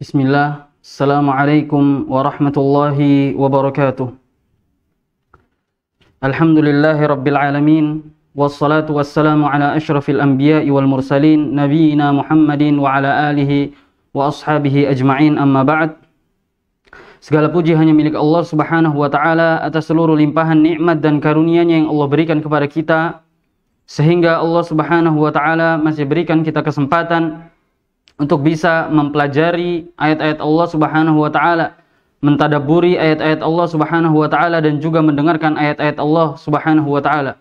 بسم الله السلام عليكم ورحمة الله وبركاته الحمد لله رب العالمين والصلاة والسلام على أشرف الأنبياء والمرسلين نبينا محمد وعلى آله وأصحابه أجمعين أما بعد Segala puji hanya milik Allah Subhanahu wa taala atas seluruh limpahan nikmat dan karunia-Nya yang Allah berikan kepada kita sehingga Allah Subhanahu wa taala masih berikan kita kesempatan untuk bisa mempelajari ayat-ayat Allah Subhanahu wa taala, mentadaburi ayat-ayat Allah Subhanahu wa taala dan juga mendengarkan ayat-ayat Allah Subhanahu wa taala.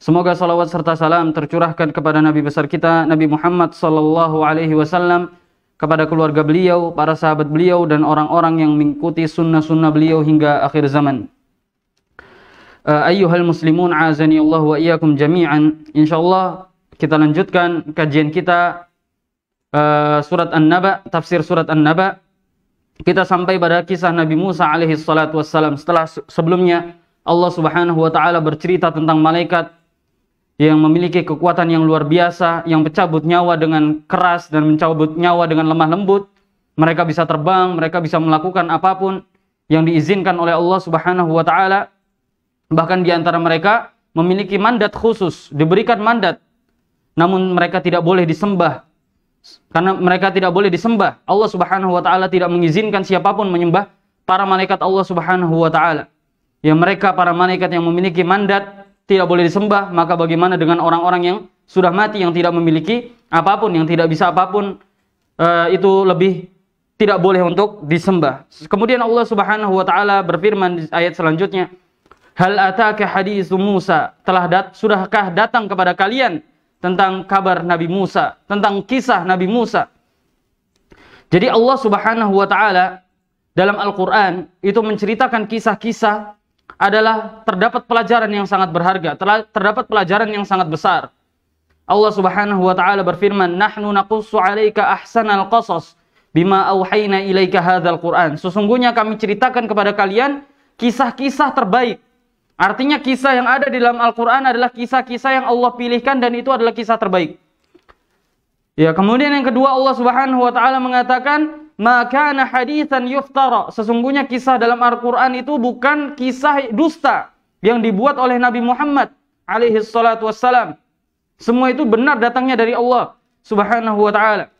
Semoga salawat serta salam tercurahkan kepada Nabi besar kita Nabi Muhammad sallallahu alaihi wasallam kepada keluarga beliau, para sahabat beliau dan orang-orang yang mengikuti sunnah-sunnah beliau hingga akhir zaman. Ayuh, eh, ayyuhal muslimun azani Allah wa iyyakum jami'an. Insyaallah kita lanjutkan kajian kita uh, surat An-Naba, tafsir surat An-Naba. Kita sampai pada kisah Nabi Musa alaihi salatu wassalam. Setelah sebelumnya Allah Subhanahu wa taala bercerita tentang malaikat yang memiliki kekuatan yang luar biasa, yang mencabut nyawa dengan keras dan mencabut nyawa dengan lemah lembut. Mereka bisa terbang, mereka bisa melakukan apapun yang diizinkan oleh Allah Subhanahu wa taala Bahkan di antara mereka memiliki mandat khusus, diberikan mandat. Namun mereka tidak boleh disembah. Karena mereka tidak boleh disembah. Allah Subhanahu wa taala tidak mengizinkan siapapun menyembah para malaikat Allah Subhanahu wa taala. Ya mereka para malaikat yang memiliki mandat tidak boleh disembah, maka bagaimana dengan orang-orang yang sudah mati yang tidak memiliki apapun, yang tidak bisa apapun uh, itu lebih tidak boleh untuk disembah. Kemudian Allah Subhanahu wa taala berfirman di ayat selanjutnya, Hal ataka hadis Musa? Telah dat sudahkah datang kepada kalian tentang kabar Nabi Musa, tentang kisah Nabi Musa? Jadi Allah Subhanahu wa taala dalam Al-Qur'an itu menceritakan kisah-kisah adalah terdapat pelajaran yang sangat berharga, terdapat pelajaran yang sangat besar. Allah Subhanahu wa taala berfirman, "Nahnu naqussu 'alaika al qasas bima auhayna ilaika hadzal Qur'an." Sesungguhnya kami ceritakan kepada kalian kisah-kisah terbaik Artinya kisah yang ada di dalam Al-Quran adalah kisah-kisah yang Allah pilihkan dan itu adalah kisah terbaik. Ya, kemudian yang kedua Allah Subhanahu wa taala mengatakan maka hadithan yuftara. Sesungguhnya kisah dalam Al-Quran itu bukan kisah dusta yang dibuat oleh Nabi Muhammad alaihi salatu wassalam. Semua itu benar datangnya dari Allah subhanahu wa ta'ala.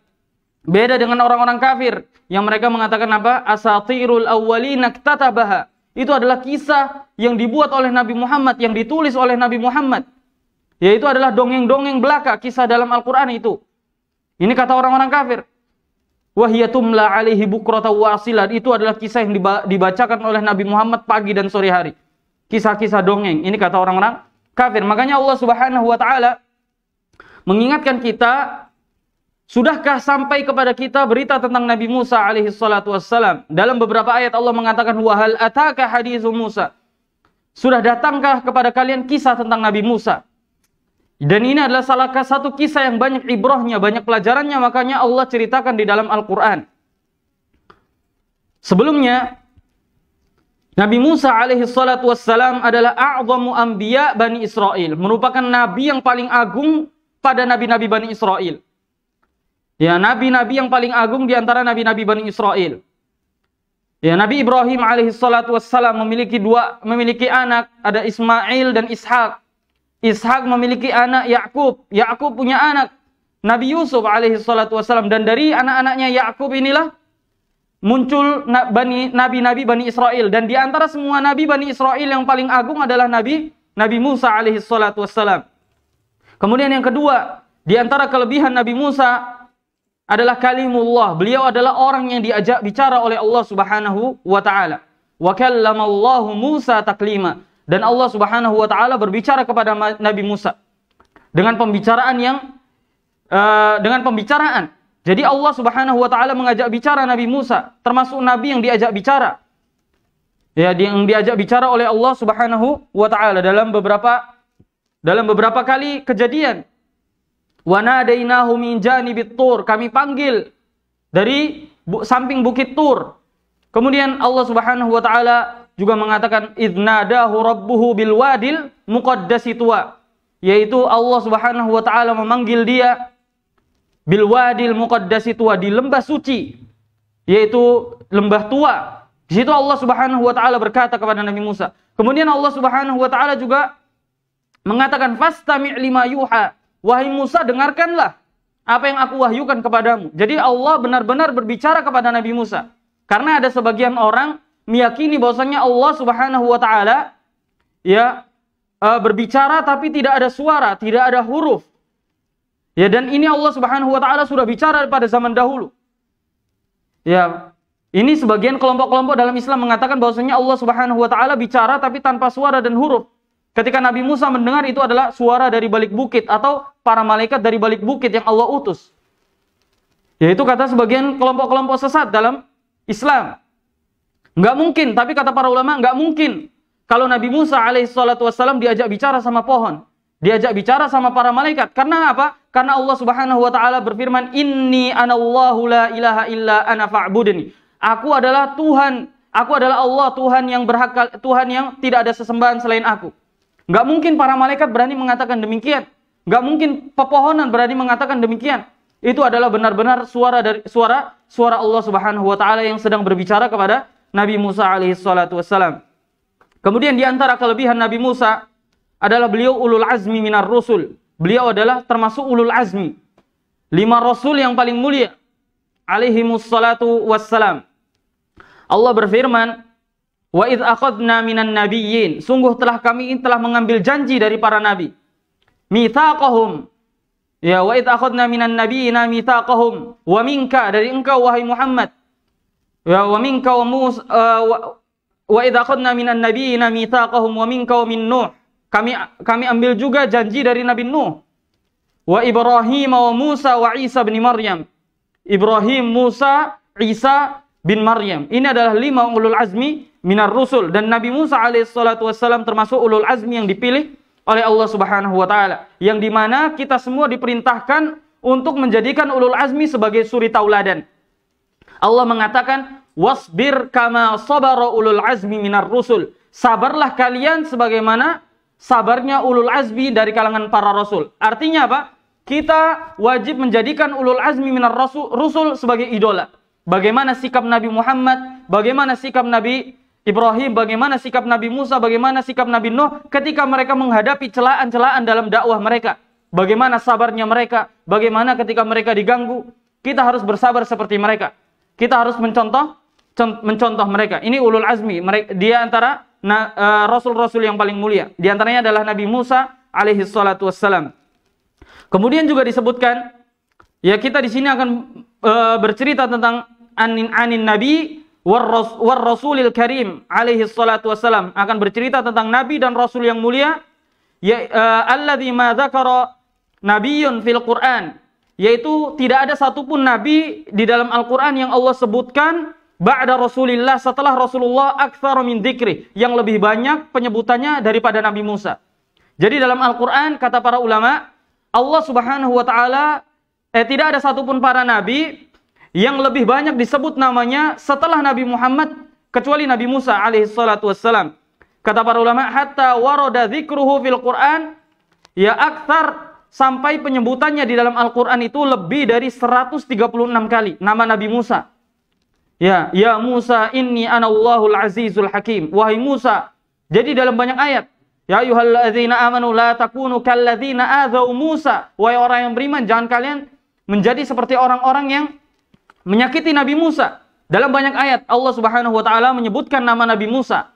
Beda dengan orang-orang kafir yang mereka mengatakan apa? Asatirul awwalin iktatabaha. Itu adalah kisah yang dibuat oleh Nabi Muhammad, yang ditulis oleh Nabi Muhammad. Yaitu adalah dongeng-dongeng belaka, kisah dalam Al-Quran itu. Ini kata orang-orang kafir. Wahiyatumla alaihi bukrota wasilan. Itu adalah kisah yang dibacakan oleh Nabi Muhammad pagi dan sore hari. Kisah-kisah dongeng. Ini kata orang-orang kafir. Makanya Allah subhanahu wa ta'ala mengingatkan kita Sudahkah sampai kepada kita berita tentang Nabi Musa alaihi salatu wassalam? Dalam beberapa ayat Allah mengatakan wahal hal ataka hadithu Musa? Sudah datangkah kepada kalian kisah tentang Nabi Musa? Dan ini adalah salah satu kisah yang banyak ibrahnya, banyak pelajarannya, makanya Allah ceritakan di dalam Al-Quran. Sebelumnya, Nabi Musa alaihi salatu wassalam adalah a'zamu anbiya Bani Israel. Merupakan nabi yang paling agung pada nabi-nabi Bani Israel. Ya, nabi-nabi yang paling agung di antara nabi-nabi Bani Israel. Ya, Nabi Ibrahim alaihissalatu wassalam memiliki dua memiliki anak, ada Ismail dan Ishak. Ishak memiliki anak Yakub, Yakub punya anak Nabi Yusuf alaihissalatu wassalam dan dari anak-anaknya Yakub inilah muncul nabi-nabi Bani Israel dan di antara semua nabi Bani Israel yang paling agung adalah Nabi Nabi Musa alaihissalatu wassalam. Kemudian yang kedua, di antara kelebihan Nabi Musa adalah kalimullah. Beliau adalah orang yang diajak bicara oleh Allah Subhanahu wa taala. Wa kallamallahu Musa taklima. Dan Allah Subhanahu wa taala berbicara kepada Nabi Musa dengan pembicaraan yang uh, dengan pembicaraan. Jadi Allah Subhanahu wa taala mengajak bicara Nabi Musa, termasuk nabi yang diajak bicara. Ya, yang diajak bicara oleh Allah Subhanahu wa taala dalam beberapa dalam beberapa kali kejadian Wanadainahu min janibit tur. Kami panggil dari bu, samping bukit Tur. Kemudian Allah Subhanahu wa taala juga mengatakan idnadahu rabbuhu bil wadil muqaddasi tua. Yaitu Allah Subhanahu wa taala memanggil dia bil wadil muqaddasi tua di lembah suci yaitu lembah tua. Di situ Allah Subhanahu wa taala berkata kepada Nabi Musa. Kemudian Allah Subhanahu wa taala juga mengatakan fastami' lima yuha Wahai Musa, dengarkanlah apa yang aku wahyukan kepadamu. Jadi Allah benar-benar berbicara kepada Nabi Musa. Karena ada sebagian orang meyakini bahwasanya Allah Subhanahu wa taala ya e, berbicara tapi tidak ada suara, tidak ada huruf. Ya dan ini Allah Subhanahu wa taala sudah bicara pada zaman dahulu. Ya, ini sebagian kelompok-kelompok dalam Islam mengatakan bahwasanya Allah Subhanahu wa taala bicara tapi tanpa suara dan huruf. Ketika Nabi Musa mendengar itu adalah suara dari balik bukit atau para malaikat dari balik bukit yang Allah utus. Yaitu kata sebagian kelompok-kelompok sesat dalam Islam. Nggak mungkin, tapi kata para ulama nggak mungkin. Kalau Nabi Musa alaihissalatu wassalam diajak bicara sama pohon. Diajak bicara sama para malaikat. Karena apa? Karena Allah subhanahu wa ta'ala berfirman, Inni anallahu la ilaha illa ana fa'budni. Aku adalah Tuhan. Aku adalah Allah, Tuhan yang berhak, Tuhan yang tidak ada sesembahan selain aku. Nggak mungkin para malaikat berani mengatakan demikian. Gak mungkin pepohonan berani mengatakan demikian. Itu adalah benar-benar suara dari suara suara Allah Subhanahu wa taala yang sedang berbicara kepada Nabi Musa alaihi salatu wassalam. Kemudian di antara kelebihan Nabi Musa adalah beliau ulul azmi minar rusul. Beliau adalah termasuk ulul azmi. Lima rasul yang paling mulia alaihi salatu wassalam. Allah berfirman, "Wa id akhadna minan nabiyyin." Sungguh telah kami telah mengambil janji dari para nabi mitaqahum ya wa id akhadna minan nabiyina mitsaqahum wa minka dari engkau wahai Muhammad ya wa minka wa Musa uh, eh, wa, wa id akhadna minan nabiyina mitsaqahum wa minka wa min Nuh kami kami ambil juga janji dari Nabi Nuh wa Ibrahim wa Musa wa Isa bin Maryam Ibrahim Musa Isa bin Maryam ini adalah lima ulul azmi minar rusul dan Nabi Musa alaihi salatu wasallam termasuk ulul azmi yang dipilih oleh Allah Subhanahu wa taala yang dimana kita semua diperintahkan untuk menjadikan ulul azmi sebagai suri tauladan. Allah mengatakan wasbir kama sabara ulul azmi minar rusul. Sabarlah kalian sebagaimana sabarnya ulul azmi dari kalangan para rasul. Artinya apa? Kita wajib menjadikan ulul azmi minar rusul sebagai idola. Bagaimana sikap Nabi Muhammad, bagaimana sikap Nabi Ibrahim, bagaimana sikap Nabi Musa, bagaimana sikap Nabi Nuh ketika mereka menghadapi celaan-celaan dalam dakwah mereka. Bagaimana sabarnya mereka, bagaimana ketika mereka diganggu. Kita harus bersabar seperti mereka. Kita harus mencontoh mencontoh mereka. Ini ulul azmi, dia antara e, rasul-rasul yang paling mulia. Di antaranya adalah Nabi Musa alaihi wassalam. Kemudian juga disebutkan ya kita di sini akan e, bercerita tentang anin anin nabi war rasulil karim alaihi salatu wasalam akan bercerita tentang nabi dan rasul yang mulia ya eh, alladzi ma dzakara nabiyyun fil Qur'an yaitu tidak ada satupun nabi di dalam Al-Qur'an yang Allah sebutkan ba'da Rasulillah setelah Rasulullah aktsaru min dzikri yang lebih banyak penyebutannya daripada Nabi Musa. Jadi dalam Al-Qur'an kata para ulama Allah Subhanahu wa taala eh tidak ada satupun para nabi yang lebih banyak disebut namanya setelah Nabi Muhammad kecuali Nabi Musa alaihi salatu wassalam. Kata para ulama, hatta waroda dzikruhu fil Qur'an ya akthar sampai penyebutannya di dalam Al-Qur'an itu lebih dari 136 kali nama Nabi Musa. Ya, ya Musa inni anallahul azizul hakim. Wahai Musa. Jadi dalam banyak ayat. Ya ayyuhalladzina amanu la takunu kalladzina adzau Musa. Wahai orang yang beriman, jangan kalian menjadi seperti orang-orang yang menyakiti Nabi Musa. Dalam banyak ayat Allah Subhanahu wa taala menyebutkan nama Nabi Musa.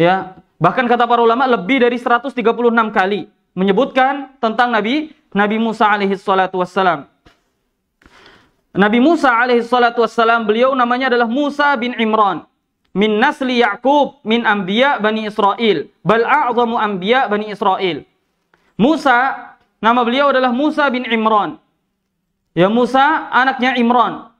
Ya, bahkan kata para ulama lebih dari 136 kali menyebutkan tentang Nabi Nabi Musa alaihi salatu wassalam. Nabi Musa alaihi salatu wassalam beliau namanya adalah Musa bin Imran min nasli Ya'qub min anbiya Bani Israel bal a'zamu anbiya Bani Israel. Musa nama beliau adalah Musa bin Imran. Ya Musa anaknya Imran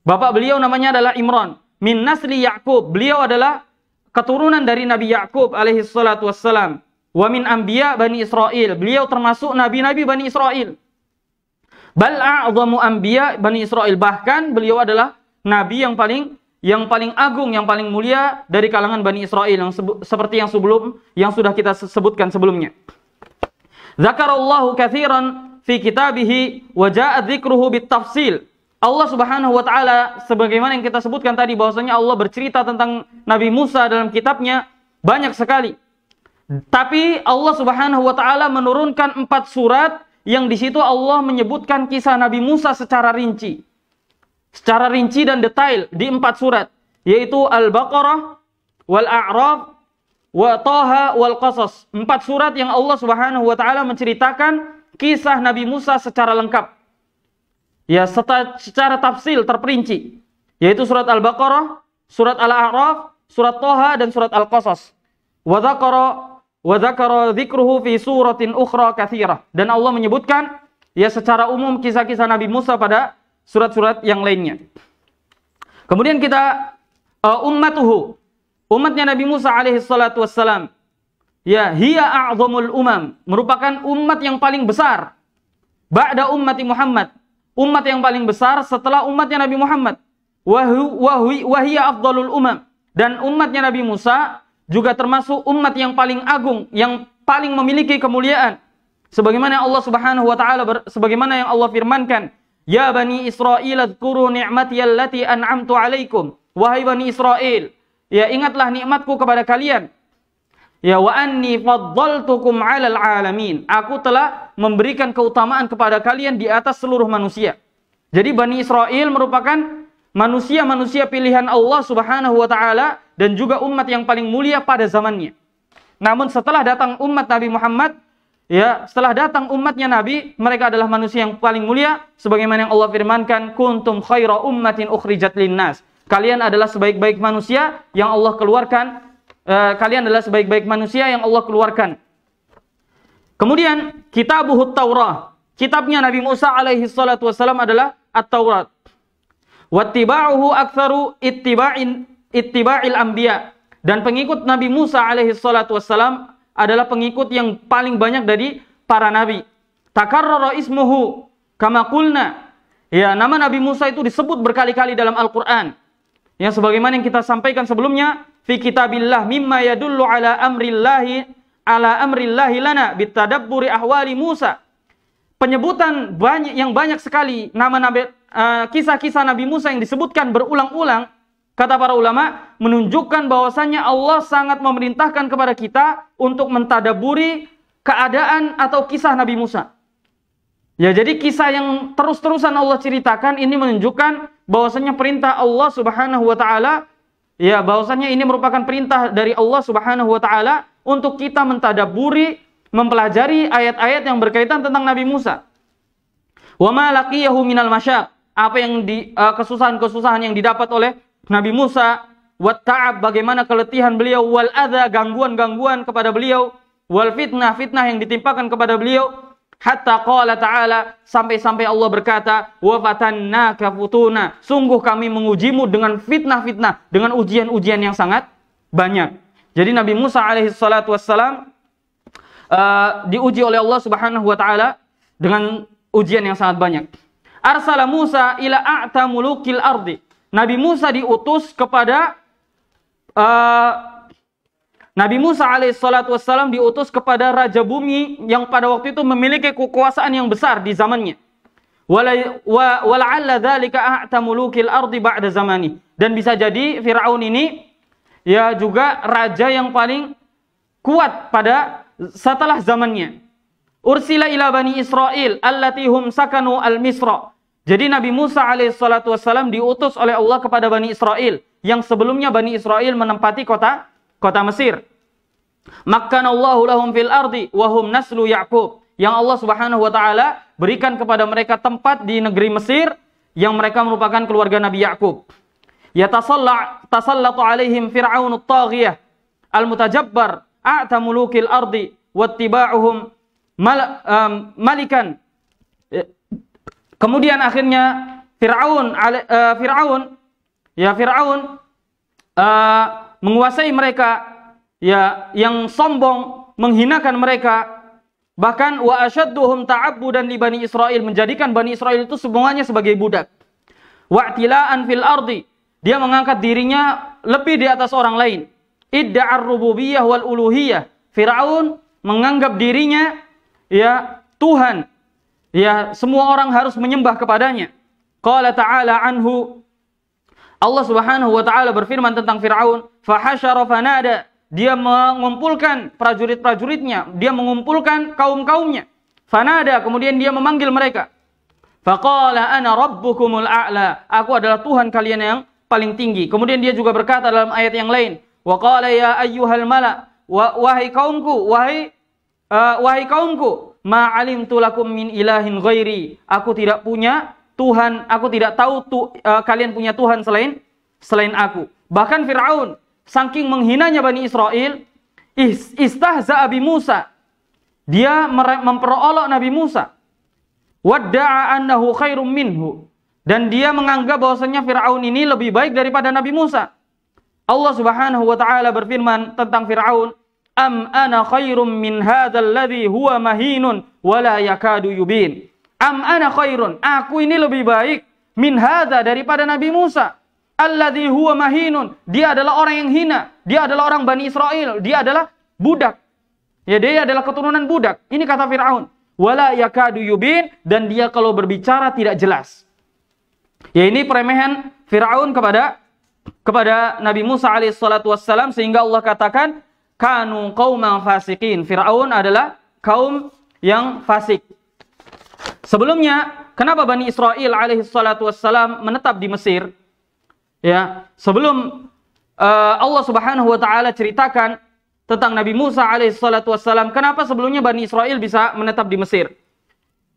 Bapak beliau namanya adalah Imran min nasli Yakub. Beliau adalah keturunan dari Nabi Yakub alaihi salatu wassalam. Wa min anbiya Bani Israel. Beliau termasuk nabi-nabi Bani Israel. Bal a'zamu anbiya Bani Israel. Bahkan beliau adalah nabi yang paling yang paling agung, yang paling mulia dari kalangan Bani Israel yang seperti yang sebelum yang sudah kita sebutkan sebelumnya. Zakarallahu kathiran fi kitabihi wa ja'a dzikruhu bitafsil. Allah Subhanahu wa taala sebagaimana yang kita sebutkan tadi bahwasanya Allah bercerita tentang Nabi Musa dalam kitabnya banyak sekali. Tapi Allah Subhanahu wa taala menurunkan empat surat yang di situ Allah menyebutkan kisah Nabi Musa secara rinci. Secara rinci dan detail di empat surat, yaitu Al-Baqarah, Wal-A'raf, wa Taha wal Qasas. Empat surat yang Allah Subhanahu wa taala menceritakan kisah Nabi Musa secara lengkap ya secara, tafsil terperinci yaitu surat Al-Baqarah, surat Al-A'raf, surat Toha dan surat Al-Qasas. Wa dzakara wa fi suratin ukhra kathira. Dan Allah menyebutkan ya secara umum kisah-kisah Nabi Musa pada surat-surat yang lainnya. Kemudian kita uh, ummatuhu umatnya Nabi Musa alaihi salatu wassalam ya hiya a'zamul umam merupakan umat yang paling besar ba'da ummati Muhammad umat yang paling besar setelah umatnya Nabi Muhammad. Wahia afdalul umam. Dan umatnya Nabi Musa juga termasuk umat yang paling agung, yang paling memiliki kemuliaan. Sebagaimana Allah Subhanahu wa taala sebagaimana yang Allah firmankan, "Ya bani Israil, dzkuru ni'mati allati an'amtu 'alaikum." Wahai bani Israil, ya ingatlah nikmatku kepada kalian Ya wa anni faddaltukum 'alal 'alamin. Aku telah memberikan keutamaan kepada kalian di atas seluruh manusia. Jadi Bani Israel merupakan manusia-manusia pilihan Allah Subhanahu wa taala dan juga umat yang paling mulia pada zamannya. Namun setelah datang umat Nabi Muhammad, ya, setelah datang umatnya Nabi, mereka adalah manusia yang paling mulia sebagaimana yang Allah firmankan, kuntum khaira ummatin ukhrijat linnas. Kalian adalah sebaik-baik manusia yang Allah keluarkan Eh, kalian adalah sebaik-baik manusia yang Allah keluarkan. Kemudian kitab Buhut Taurah. Kitabnya Nabi Musa alaihi salatu wasallam adalah At-Taurat. Wattiba'uhu aktsaru ittiba'in ittiba'il anbiya. Dan pengikut Nabi Musa alaihi salatu wasallam adalah pengikut yang paling banyak dari para nabi. Takarrara ismuhu kama qulna. Ya, nama Nabi Musa itu disebut berkali-kali dalam Al-Qur'an. Yang sebagaimana yang kita sampaikan sebelumnya, fi kitabillah mimma yadullu ala amrillahi ala amrillahi lana bitadabburi ahwali Musa. Penyebutan banyak yang banyak sekali nama nabi eh, kisah-kisah uh, Nabi Musa yang disebutkan berulang-ulang kata para ulama menunjukkan bahwasannya Allah sangat memerintahkan kepada kita untuk mentadaburi keadaan atau kisah Nabi Musa. Ya, jadi kisah yang terus-terusan Allah ceritakan ini menunjukkan bahwasanya perintah Allah Subhanahu wa taala Ya, bahwasannya ini merupakan perintah dari Allah Subhanahu wa taala untuk kita mentadaburi, mempelajari ayat-ayat yang berkaitan tentang Nabi Musa. Wa ma laqiyahu minal masyaq, apa yang di eh, kesusahan-kesusahan yang didapat oleh Nabi Musa, wataab ta'ab bagaimana keletihan beliau, wal adza gangguan-gangguan kepada beliau, wal fitnah fitnah yang ditimpakan kepada beliau, Hatta qala ta'ala sampai-sampai Allah berkata, "Wa fatannaka futuna." Sungguh kami mengujimu dengan fitnah-fitnah, dengan ujian-ujian yang sangat banyak. Jadi Nabi Musa alaihi salatu wassalam uh, diuji oleh Allah Subhanahu wa taala dengan ujian yang sangat banyak. Arsala Musa ila a'tamulukil ardi. Nabi Musa diutus kepada uh, Nabi Musa alaihissalatu wassalam diutus kepada raja bumi yang pada waktu itu memiliki kekuasaan yang besar di zamannya. ardi ba'da zamani. Dan bisa jadi Firaun ini ya juga raja yang paling kuat pada setelah zamannya. Ursila ila bani Israel Allatihum sakanu al-Misra. Jadi Nabi Musa alaihissalatu wassalam diutus oleh Allah kepada Bani Israel yang sebelumnya Bani Israel menempati kota kota Mesir. Makkanallahu lahum fil ardi wahum naslu Ya'qub. Yang Allah Subhanahu wa taala berikan kepada mereka tempat di negeri Mesir yang mereka merupakan keluarga Nabi Yakub. Yatasalla tasallatu alaihim Fir'aun at-taghiyah al-mutajabbar a'ta mulukil ardi wattiba'uhum mal, um, malikan. Kemudian akhirnya Fir'aun uh, Fir'aun ya Fir'aun uh, menguasai mereka ya yang sombong menghinakan mereka bahkan wa asyadduhum dan li bani Israel menjadikan bani Israel itu semuanya sebagai budak tila'an fil ardi dia mengangkat dirinya lebih di atas orang lain idda'ar rububiyah wal uluhiyah Firaun menganggap dirinya ya Tuhan ya semua orang harus menyembah kepadanya qala ta'ala anhu Allah Subhanahu wa taala berfirman tentang Firaun, fahasyara fanada. Dia mengumpulkan prajurit-prajuritnya, dia mengumpulkan kaum-kaumnya. Fanada, kemudian dia memanggil mereka. Faqala ana rabbukumul a'la. Aku adalah Tuhan kalian yang paling tinggi. Kemudian dia juga berkata dalam ayat yang lain, wa qala ya ayyuhal mala, wahai kaumku, wahai uh, wahai kaumku, ma alimtu lakum min ilahin ghairi. Aku tidak punya Tuhan, aku tidak tahu tu, uh, kalian punya Tuhan selain selain aku. Bahkan Firaun saking menghinanya Bani Israel, istahza Abi Musa. Dia memperolok Nabi Musa. Wadda'a annahu khairum minhu. Dan dia menganggap bahwasanya Firaun ini lebih baik daripada Nabi Musa. Allah Subhanahu wa taala berfirman tentang Firaun, "Am ana khairum min hadzal ladzi huwa mahinun wa la yakadu yubin." Am ana khairun. Aku ini lebih baik min hadza daripada Nabi Musa. Alladhi huwa mahinun. Dia adalah orang yang hina. Dia adalah orang Bani Israel. Dia adalah budak. Ya dia adalah keturunan budak. Ini kata Fir'aun. Wala yakadu yubin. Dan dia kalau berbicara tidak jelas. Ya ini peremehan Fir'aun kepada kepada Nabi Musa alaihissalatu wassalam. Sehingga Allah katakan. Kanu qawman fasikin. Fir'aun adalah kaum yang fasik. Sebelumnya, kenapa Bani Israel alaihi salatu wassalam menetap di Mesir? Ya, sebelum uh, Allah Subhanahu wa taala ceritakan tentang Nabi Musa alaihi salatu wassalam, kenapa sebelumnya Bani Israel bisa menetap di Mesir?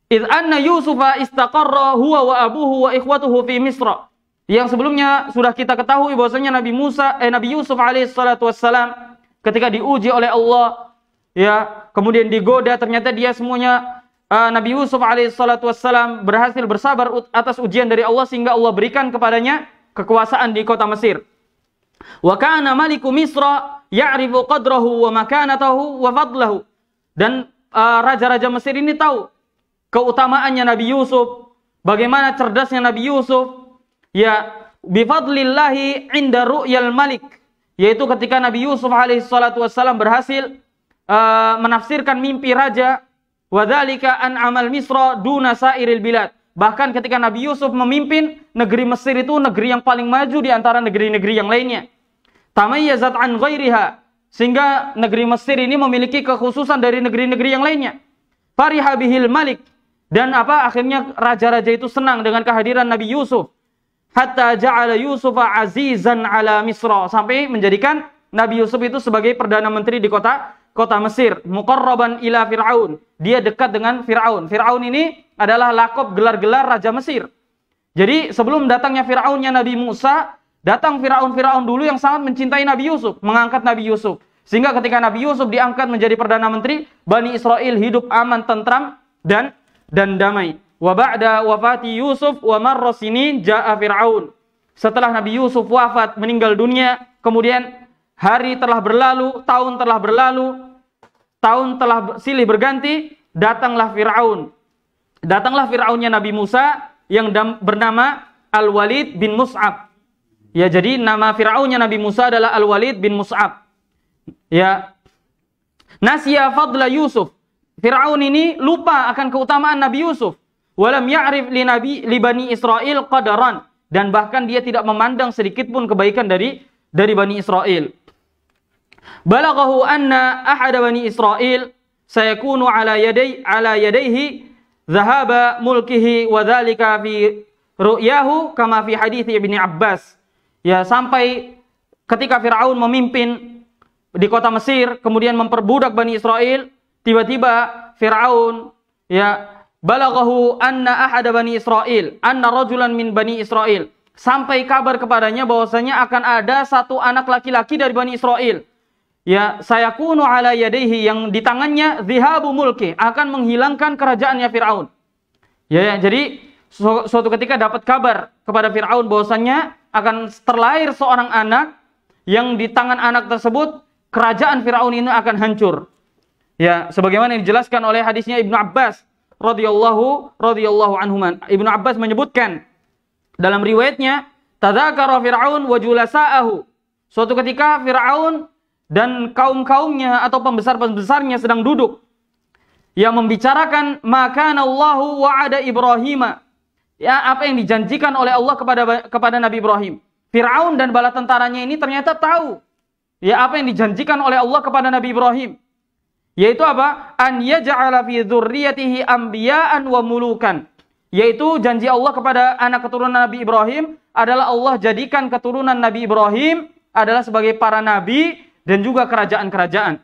Iz anna Yusufa istaqarra huwa wa abuhu wa ikhwatuhu fi Misra. Yang sebelumnya sudah kita ketahui bahwasanya Nabi Musa eh Nabi Yusuf alaihi salatu wassalam ketika diuji oleh Allah ya, kemudian digoda ternyata dia semuanya Eh, Nabi Yusuf alaihissalatu wassalam berhasil bersabar atas ujian dari Allah sehingga Allah berikan kepadanya kekuasaan di kota Mesir. Wa kana maliku Misra ya'rifu qadrahu wa makanatahu wa fadlahu. Dan eh, raja-raja uh, Mesir ini tahu keutamaannya Nabi Yusuf, bagaimana cerdasnya Nabi Yusuf. Ya, bifadlillahi inda ru'yal malik. Yaitu ketika Nabi Yusuf alaihissalatu wassalam berhasil uh, menafsirkan mimpi raja Wadhalika an amal Misra duna sairil bilad. Bahkan ketika Nabi Yusuf memimpin negeri Mesir itu negeri yang paling maju di antara negeri-negeri yang lainnya. Tamayyazat an ghairiha sehingga negeri Mesir ini memiliki kekhususan dari negeri-negeri yang lainnya. Fariha bihil malik dan apa akhirnya raja-raja itu senang dengan kehadiran Nabi Yusuf. Hatta ja'ala Yusuf azizan ala Misra sampai menjadikan Nabi Yusuf itu sebagai perdana menteri di kota kota Mesir, muqarraban ila Fir'aun. Dia dekat dengan Fir'aun. Fir'aun ini adalah lakop gelar-gelar Raja Mesir. Jadi sebelum datangnya Fir'aunnya Nabi Musa, datang Fir'aun-Fir'aun dulu yang sangat mencintai Nabi Yusuf, mengangkat Nabi Yusuf. Sehingga ketika Nabi Yusuf diangkat menjadi Perdana Menteri, Bani Israel hidup aman, tentram, dan dan damai. Wa ba'da wafati Yusuf wa marrasinin ja'a Fir'aun. Setelah Nabi Yusuf wafat, meninggal dunia, kemudian hari telah berlalu, tahun telah berlalu, tahun telah silih berganti, datanglah Firaun. Datanglah Firaunnya Nabi Musa yang bernama Al-Walid bin Mus'ab. Ya, jadi nama Firaunnya Nabi Musa adalah Al-Walid bin Mus'ab. Ya. Nasiya fadla Yusuf. Firaun ini lupa akan keutamaan Nabi Yusuf. Walam ya'rif li nabi li bani Israel qadaran dan bahkan dia tidak memandang sedikit pun kebaikan dari dari Bani Israel balaghahu anna ahad bani Israil sayakunu ala yaday ala yadayhi dhahaba mulkihi wa dhalika fi ru'yahu kama fi hadits Ibnu Abbas. Ya sampai ketika Firaun memimpin di kota Mesir kemudian memperbudak Bani Israel, tiba-tiba Firaun ya balaghahu anna ahada Bani Israel, anna rajulan min Bani Israel. Sampai kabar kepadanya bahwasanya akan ada satu anak laki-laki dari Bani Israel ya saya kuno ala yadaihi yang di tangannya zihabu mulki akan menghilangkan kerajaannya Firaun. Ya, ya jadi suatu ketika dapat kabar kepada Firaun bahwasanya akan terlahir seorang anak yang di tangan anak tersebut kerajaan Firaun ini akan hancur. Ya, sebagaimana yang dijelaskan oleh hadisnya Ibnu Abbas radhiyallahu radhiyallahu anhuman. Ibnu Abbas menyebutkan dalam riwayatnya, "Tadzakara Firaun wa julasa'ahu." Suatu ketika Firaun dan kaum-kaumnya atau pembesar-pembesarnya sedang duduk yang membicarakan maka wa ada Ibrahim ya apa yang dijanjikan oleh Allah kepada kepada Nabi Ibrahim Firaun dan bala tentaranya ini ternyata tahu ya apa yang dijanjikan oleh Allah kepada Nabi Ibrahim yaitu apa an yaj'ala fi dzurriyyatihi anbiya'an wa mulukan yaitu janji Allah kepada anak keturunan Nabi Ibrahim adalah Allah jadikan keturunan Nabi Ibrahim adalah sebagai para nabi dan juga kerajaan-kerajaan.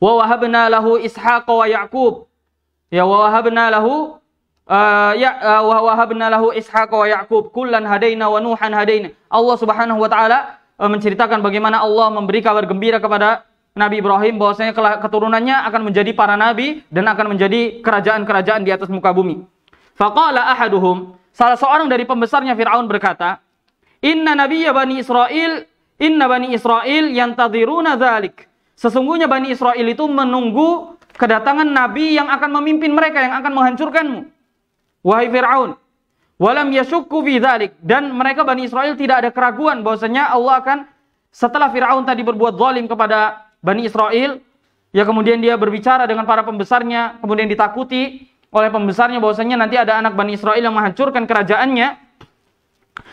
Wa wahabna lahu Ishaq wa Ya'qub. Ya wa wahabna lahu Uh, ya uh, wa wahabna lahu Ishaq wa Ya'qub kullan hadaina wa Nuhan hadaina. Allah Subhanahu wa taala uh, menceritakan bagaimana Allah memberi kabar gembira kepada Nabi Ibrahim bahwasanya keturunannya akan menjadi para nabi dan akan menjadi kerajaan-kerajaan di atas muka bumi. Faqala ahaduhum, salah seorang dari pembesarnya Firaun berkata, "Inna nabiyya Bani Israel Inna Bani Israel yang tadiruna dzalik. Sesungguhnya Bani Israel itu menunggu kedatangan Nabi yang akan memimpin mereka, yang akan menghancurkanmu. Wahai Fir'aun. Walam yasuku fi dzalik. Dan mereka Bani Israel tidak ada keraguan bahwasanya Allah akan setelah Fir'aun tadi berbuat zalim kepada Bani Israel, ya kemudian dia berbicara dengan para pembesarnya, kemudian ditakuti oleh pembesarnya bahwasanya nanti ada anak Bani Israel yang menghancurkan kerajaannya,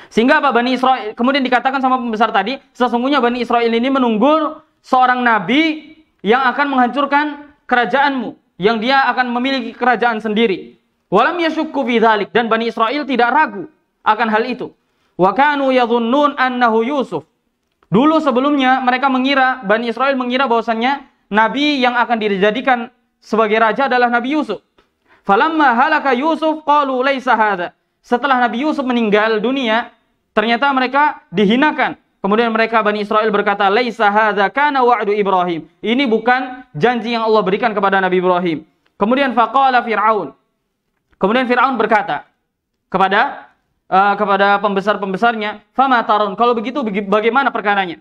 sehingga apa Bani Israel kemudian dikatakan sama pembesar tadi, sesungguhnya Bani Israel ini menunggu seorang nabi yang akan menghancurkan kerajaanmu, yang dia akan memiliki kerajaan sendiri. Walam yasyukku bidzalik dan Bani Israel tidak ragu akan hal itu. Wa kanu yadhunnun annahu Yusuf. Dulu sebelumnya mereka mengira Bani Israel mengira bahwasannya nabi yang akan dijadikan sebagai raja adalah Nabi Yusuf. Falamma halaka Yusuf qalu laisa hadza setelah Nabi Yusuf meninggal dunia, ternyata mereka dihinakan. Kemudian mereka Bani Israel berkata, "Laisa Ibrahim." Ini bukan janji yang Allah berikan kepada Nabi Ibrahim. Kemudian faqala Firaun. Kemudian Firaun berkata kepada uh, kepada pembesar-pembesarnya, "Fama tarun?" Kalau begitu bagaimana perkaranya?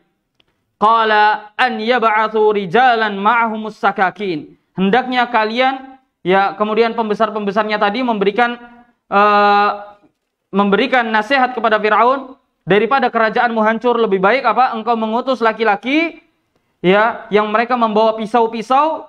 Qala an yab'athu rijalan ma'ahumus sakakin. Hendaknya kalian ya kemudian pembesar-pembesarnya tadi memberikan uh, memberikan nasihat kepada Firaun daripada kerajaanmu hancur lebih baik apa engkau mengutus laki-laki ya yang mereka membawa pisau-pisau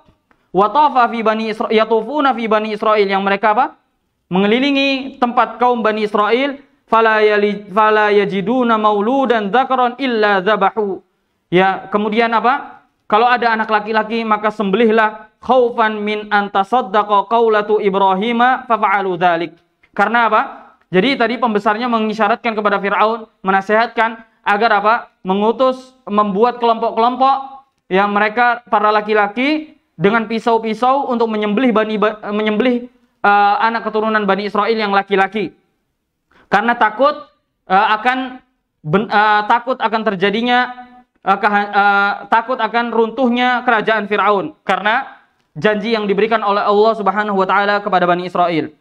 watafa fi bani Israil yatufuna fi bani Israil yang mereka apa mengelilingi tempat kaum bani Israil fala yali fala yajiduna mauludan dzakaron illa dzabahu ya kemudian apa kalau ada anak laki-laki maka sembelihlah khaufan min antasaddaqa qaulatu ibrahima fa'alu dzalik karena apa jadi tadi pembesarnya mengisyaratkan kepada Firaun, menasehatkan agar apa? mengutus membuat kelompok-kelompok yang mereka para laki-laki dengan pisau-pisau untuk menyembelih bani menyembelih uh, anak keturunan Bani Israel yang laki-laki. Karena takut uh, akan ben, uh, takut akan terjadinya uh, uh, takut akan runtuhnya kerajaan Firaun karena janji yang diberikan oleh Allah Subhanahu wa taala kepada Bani Israel.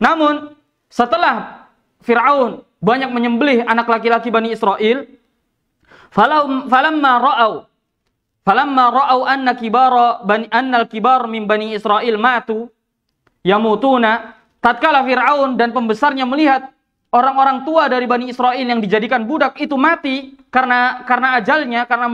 Namun setelah Fir'aun banyak menyembelih anak laki-laki Bani Israel, falamma ra'au falamma ra'au anna kibara bani al kibar min Bani Israel matu yamutuna tatkala Fir'aun dan pembesarnya melihat orang-orang tua dari Bani Israel yang dijadikan budak itu mati karena karena ajalnya karena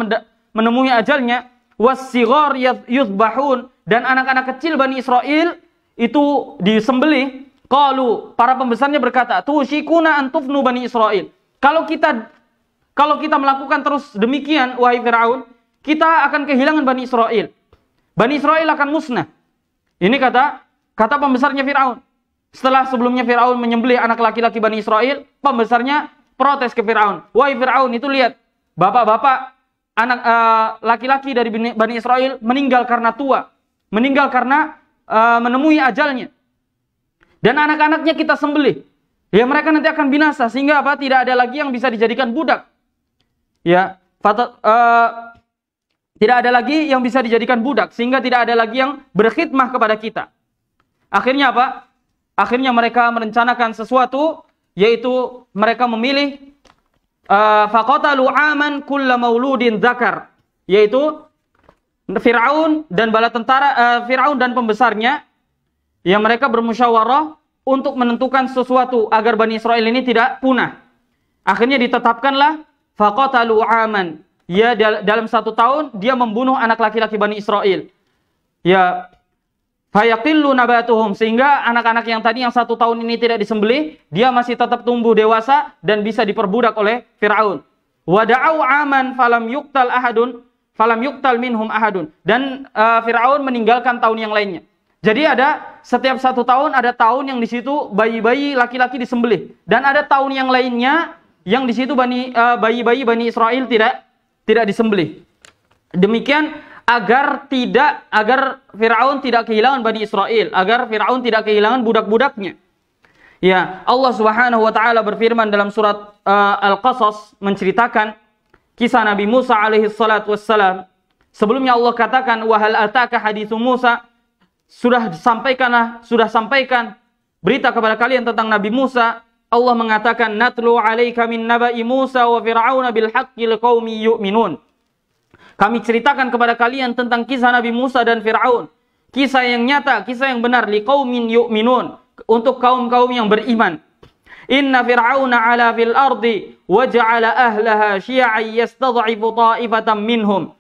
menemui ajalnya wasighar yuzbahun dan anak-anak kecil Bani Israel itu disembelih kalau para pembesarnya berkata, tushikuna antufnu Bani Israel." Kalau kita kalau kita melakukan terus demikian, wahai Firaun, kita akan kehilangan Bani Israel. Bani Israel akan musnah. Ini kata kata pembesarnya Firaun. Setelah sebelumnya Firaun menyembelih anak laki-laki Bani Israel, pembesarnya protes ke Firaun. Wahai Firaun, itu lihat, bapak-bapak anak eh, laki-laki uh, dari Bani Israel meninggal karena tua, meninggal karena uh, menemui ajalnya. Dan anak-anaknya kita sembelih. Ya mereka nanti akan binasa sehingga apa? Tidak ada lagi yang bisa dijadikan budak. Ya, fata, uh, tidak ada lagi yang bisa dijadikan budak sehingga tidak ada lagi yang berkhidmah kepada kita. Akhirnya apa? Akhirnya mereka merencanakan sesuatu yaitu mereka memilih eh, faqatalu aman kulla mauludin zakar yaitu Firaun dan bala tentara uh, Firaun dan pembesarnya Ya mereka bermusyawarah untuk menentukan sesuatu agar Bani Israel ini tidak punah. Akhirnya ditetapkanlah faqatalu aman. Ya dalam satu tahun dia membunuh anak laki-laki Bani Israel. Ya fayaqillu nabatuhum sehingga anak-anak yang tadi yang satu tahun ini tidak disembelih dia masih tetap tumbuh dewasa dan bisa diperbudak oleh Firaun wada'u aman falam yuktal ahadun falam yuktal minhum ahadun dan uh, Firaun meninggalkan tahun yang lainnya jadi ada setiap satu tahun ada tahun yang di situ bayi-bayi laki-laki disembelih dan ada tahun yang lainnya yang di situ bani eh, bayi-bayi uh, bani Israel tidak tidak disembelih. Demikian agar tidak agar Firaun tidak kehilangan bani Israel, agar Firaun tidak kehilangan budak-budaknya. Ya, Allah Subhanahu wa taala berfirman dalam surat uh, Al-Qasas menceritakan kisah Nabi Musa alaihi salat wassalam. Sebelumnya Allah katakan wa hal ataka haditsu Musa sudah sampaikan ah, sudah sampaikan berita kepada kalian tentang Nabi Musa Allah mengatakan natlu alaika min naba'i Musa wa fir'auna bil haqqi liqaumi yu'minun kami ceritakan kepada kalian tentang kisah Nabi Musa dan Firaun kisah yang nyata kisah yang benar liqaumin yu'minun untuk kaum-kaum yang beriman Inna fir'auna ala fil ardi wa ja'ala ahlaha syi'an yastad'ifu ta'ifatan minhum.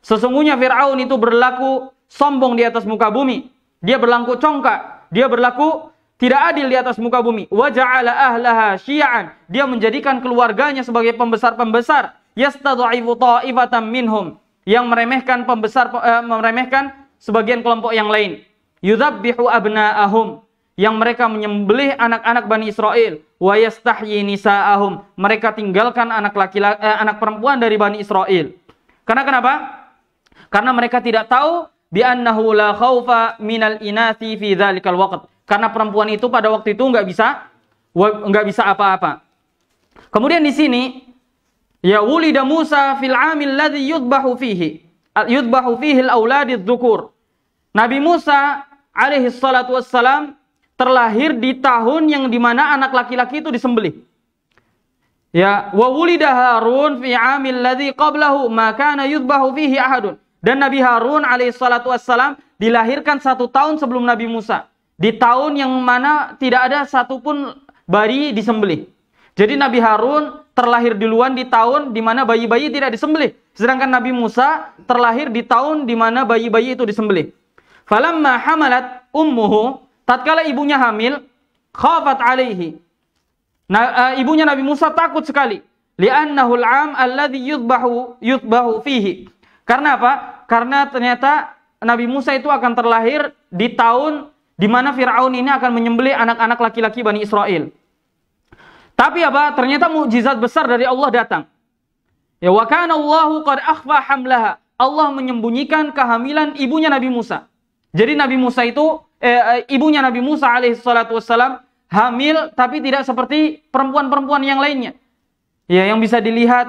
Sesungguhnya Fir'aun itu berlaku sombong di atas muka bumi. Dia berlaku congkak, dia berlaku tidak adil di atas muka bumi. Wajah Allah ahlaha syi'an. Dia menjadikan keluarganya sebagai pembesar-pembesar. Yastadha'ifu ta'ifatan minhum. Yang meremehkan pembesar eh, meremehkan sebagian kelompok yang lain. Yudhabbihu abna'ahum. Yang mereka menyembelih anak-anak Bani Israel. Wa yastahyi nisa'ahum. Mereka tinggalkan anak laki laki eh, anak perempuan dari Bani Israel. Karena kenapa? Karena mereka tidak tahu bi annahu la khaufa minal inasi fi dzalikal waqt. Karena perempuan itu pada waktu itu nggak bisa nggak bisa apa-apa. Kemudian di sini ya wulida Musa fil amil ladzi yudbahu fihi. Yudbahu fihi al dzukur. Nabi Musa alaihi salatu wassalam terlahir di tahun yang dimana anak laki-laki itu disembelih. Ya, wa wulida Harun fi amil ladzi qablahu ma kana yudbahu fihi ahadun. Dan Nabi Harun alaihissalatu wassalam dilahirkan satu tahun sebelum Nabi Musa. Di tahun yang mana tidak ada satupun bayi disembelih. Jadi Nabi Harun terlahir duluan di tahun di mana bayi-bayi tidak disembelih. Sedangkan Nabi Musa terlahir di tahun di mana bayi-bayi itu disembelih. Falamma hamalat ummuhu, tatkala ibunya hamil, khafat alaihi. Nah, ibunya Nabi Musa takut sekali. Li'annahu al-am alladhi yudbahu, yudbahu fihi. Karena apa? Karena ternyata Nabi Musa itu akan terlahir di tahun di mana Firaun ini akan menyembelih anak-anak laki-laki Bani Israel. Tapi apa? Ternyata mukjizat besar dari Allah datang. Ya wa kana Allahu qad akhfa hamlaha. Allah menyembunyikan kehamilan ibunya Nabi Musa. Jadi Nabi Musa itu eh, eh ibunya Nabi Musa alaihi salatu wassalam hamil tapi tidak seperti perempuan-perempuan yang lainnya. Ya yang bisa dilihat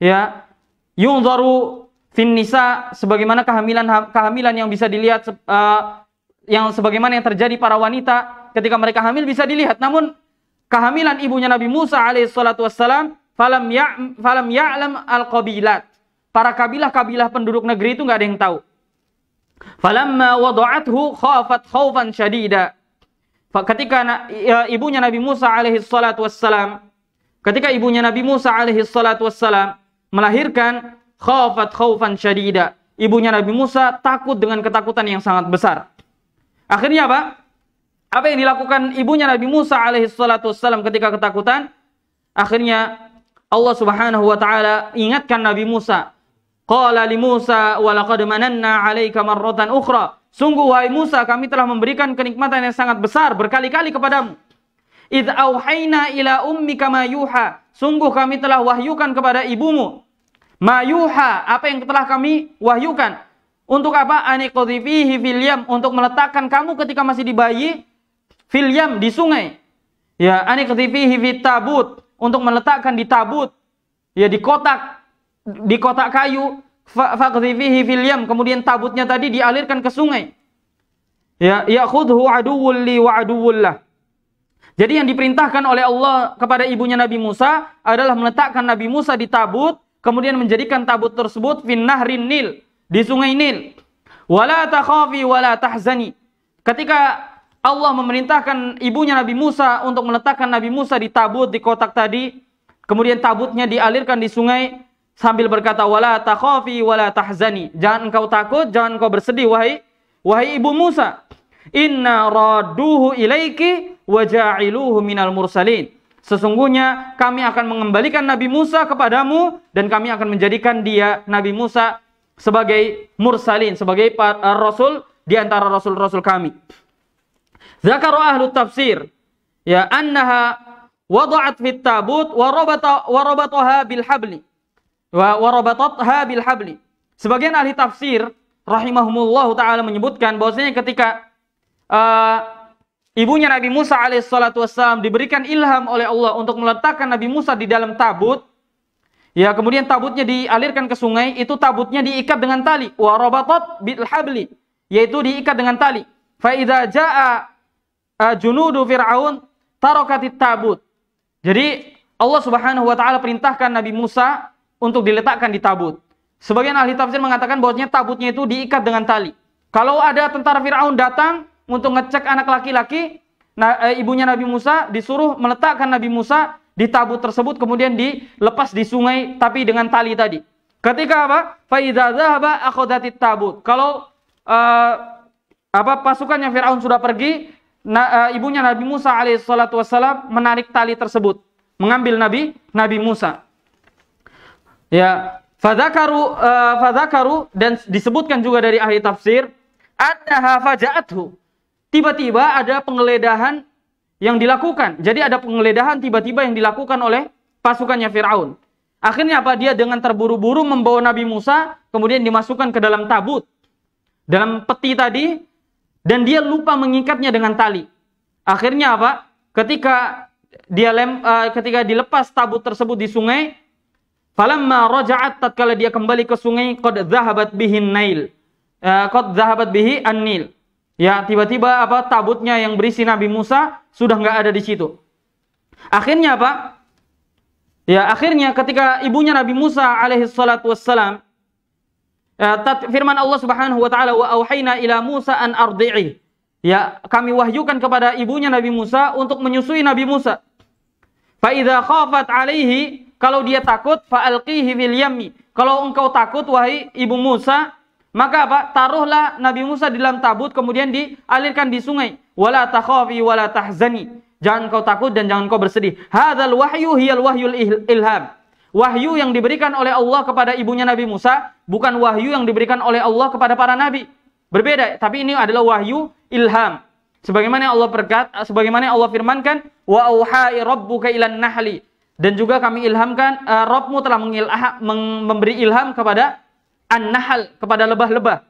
ya yunzaru Finnisa sebagaimana kehamilan kehamilan yang bisa dilihat uh, yang sebagaimana yang terjadi para wanita ketika mereka hamil bisa dilihat. Namun kehamilan ibunya Nabi Musa alaihissalatu wassalam falam ya falam ya'lam al Para kabilah-kabilah penduduk negeri itu nggak ada yang tahu. Falamma wada'athu khafat khaufan syadida. Ya, ketika ibunya Nabi Musa alaihissalatu wassalam ketika ibunya Nabi Musa alaihissalatu wassalam melahirkan khafat khaufan syadida. Ibunya Nabi Musa takut dengan ketakutan yang sangat besar. Akhirnya apa? Apa yang dilakukan ibunya Nabi Musa alaihi salatu wassalam ketika ketakutan? Akhirnya Allah Subhanahu wa taala ingatkan Nabi Musa. Qala li Musa wa laqad mananna 'alaika marratan ukhra. Sungguh wahai Musa kami telah memberikan kenikmatan yang sangat besar berkali-kali kepadamu. Id auhayna ila ummika ma yuha. Sungguh kami telah wahyukan kepada ibumu Mayuha, apa yang telah kami wahyukan. Untuk apa? Anikodifihi hiviliam untuk meletakkan kamu ketika masih di bayi, filiam di sungai. Ya, anikodifihi fit tabut, untuk meletakkan di tabut, ya di kotak, di kotak kayu, faqdifihi hiviliam kemudian tabutnya tadi dialirkan ke sungai. Ya, ya aduwwul li wa aduwwullah. Jadi yang diperintahkan oleh Allah kepada ibunya Nabi Musa adalah meletakkan Nabi Musa di tabut kemudian menjadikan tabut tersebut finnahrin nil di sungai Nil. Wala takhafi wala tahzani. Ketika Allah memerintahkan ibunya Nabi Musa untuk meletakkan Nabi Musa di tabut di kotak tadi, kemudian tabutnya dialirkan di sungai sambil berkata wala takhafi wala tahzani. Jangan engkau takut, jangan engkau bersedih wahai wahai ibu Musa. Inna raduhu ilaiki wa ja'iluhu minal mursalin. Sesungguhnya kami akan mengembalikan Nabi Musa kepadamu dan kami akan menjadikan dia Nabi Musa sebagai mursalin, sebagai eh, rasul di antara rasul-rasul kami. Zakaroh ahlu tafsir ya annaha wada'at fit tabut wa bil habli wa bil habli. Sebagian ahli tafsir rahimahumullah taala menyebutkan bahwasanya ketika uh, Ibunya Nabi Musa alaihissalam diberikan ilham oleh Allah untuk meletakkan Nabi Musa di dalam tabut. Ya, kemudian tabutnya dialirkan ke sungai, itu tabutnya diikat dengan tali. Wa bil habli, yaitu diikat dengan tali. Fa jaa junudu fir'aun tarakatit tabut. Jadi Allah Subhanahu wa taala perintahkan Nabi Musa untuk diletakkan di tabut. Sebagian ahli tafsir mengatakan bahwasanya tabutnya itu diikat dengan tali. Kalau ada tentara Firaun datang, untuk ngecek anak laki-laki. Nah, ibunya Nabi Musa disuruh meletakkan Nabi Musa di tabut tersebut kemudian dilepas di sungai tapi dengan tali tadi. Ketika apa? Faidza dzahaba akhodatit tabut. Kalau uh, apa pasukannya Firaun sudah pergi, na, uh, ibunya Nabi Musa alaihissalatu wassalam menarik tali tersebut, mengambil Nabi Nabi Musa. Ya, fadakaru uh, fadakaru dan disebutkan juga dari ahli tafsir Anna hafajatuh tiba-tiba ada penggeledahan yang dilakukan. Jadi ada penggeledahan tiba-tiba yang dilakukan oleh pasukannya Firaun. Akhirnya apa? Dia dengan terburu-buru membawa Nabi Musa, kemudian dimasukkan ke dalam tabut. Dalam peti tadi, dan dia lupa mengikatnya dengan tali. Akhirnya apa? Ketika dia lem, uh, ketika dilepas tabut tersebut di sungai, falamma raja'at tatkala dia kembali ke sungai qad zahabat bihin nail. Uh, qad zahabat bihi an-nil Ya, tiba-tiba apa tabutnya yang berisi Nabi Musa sudah nggak ada di situ. Akhirnya apa? Ya, akhirnya ketika ibunya Nabi Musa alaihi salatu wassalam ya, firman Allah Subhanahu wa taala wa auhayna ila Musa an ardi'i. Ya, kami wahyukan kepada ibunya Nabi Musa untuk menyusui Nabi Musa. Fa idza khafat alaihi, kalau dia takut fa alqihi fil yammi. Kalau engkau takut wahai ibu Musa, maka apa? Taruhlah Nabi Musa di dalam tabut kemudian dialirkan di sungai. Wala takhafi wala tahzani. Jangan kau takut dan jangan kau bersedih. Hadzal wahyu hiyal wahyul ilham. Wahyu yang diberikan oleh Allah kepada ibunya Nabi Musa bukan wahyu yang diberikan oleh Allah kepada para nabi. Berbeda, tapi ini adalah wahyu ilham. Sebagaimana Allah berkat, sebagaimana Allah firmankan, wa auha'i rabbuka ilan nahli. Dan juga kami ilhamkan, uh, Rabbmu telah mengilha, meng, memberi ilham kepada an-nahl kepada lebah-lebah.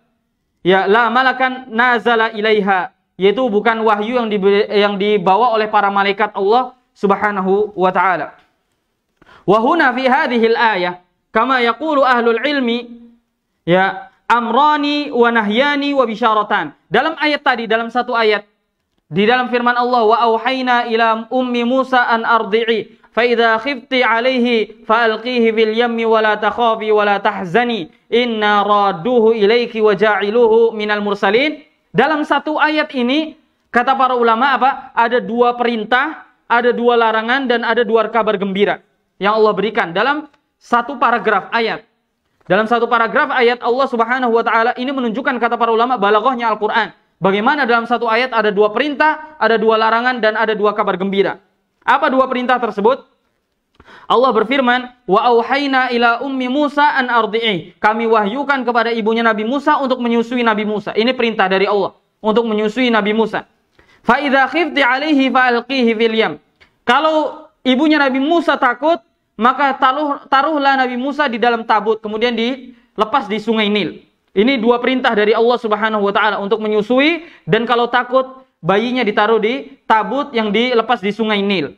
Ya, la malakan nazala ilaiha, yaitu bukan wahyu yang yang dibawa oleh para malaikat Allah Subhanahu wa taala. Wa huna fi hadhihi al-ayah kama yaqulu ahlul ilmi ya amrani wa nahyani wa bisyaratan. Dalam ayat tadi, dalam satu ayat di dalam firman Allah wa auhayna ila ummi Musa an ardi'i فإذا خفت عليه فألقيه باليم ولا تخافي ولا تحزني إنا رادوه إليك وجاعلوه مِنَ الْمُرْسَلِينَ dalam satu ayat ini kata para ulama apa ada dua perintah ada dua larangan dan ada dua kabar gembira yang Allah berikan dalam satu paragraf ayat dalam satu paragraf ayat Allah Subhanahu wa taala ini menunjukkan kata para ulama balaghahnya Al-Qur'an bagaimana dalam satu ayat ada dua perintah ada dua larangan dan ada dua kabar gembira apa dua perintah tersebut? Allah berfirman, "Wa auhayna ila ummi Musa an ardi'i." Kami wahyukan kepada ibunya Nabi Musa untuk menyusui Nabi Musa. Ini perintah dari Allah untuk menyusui Nabi Musa. "Fa idza khifti 'alaihi fa'alqihi fil yam." Kalau ibunya Nabi Musa takut, maka taruh, taruhlah Nabi Musa di dalam tabut kemudian dilepas di sungai Nil. Ini dua perintah dari Allah Subhanahu wa taala untuk menyusui dan kalau takut bayinya ditaruh di tabut yang dilepas di sungai Nil.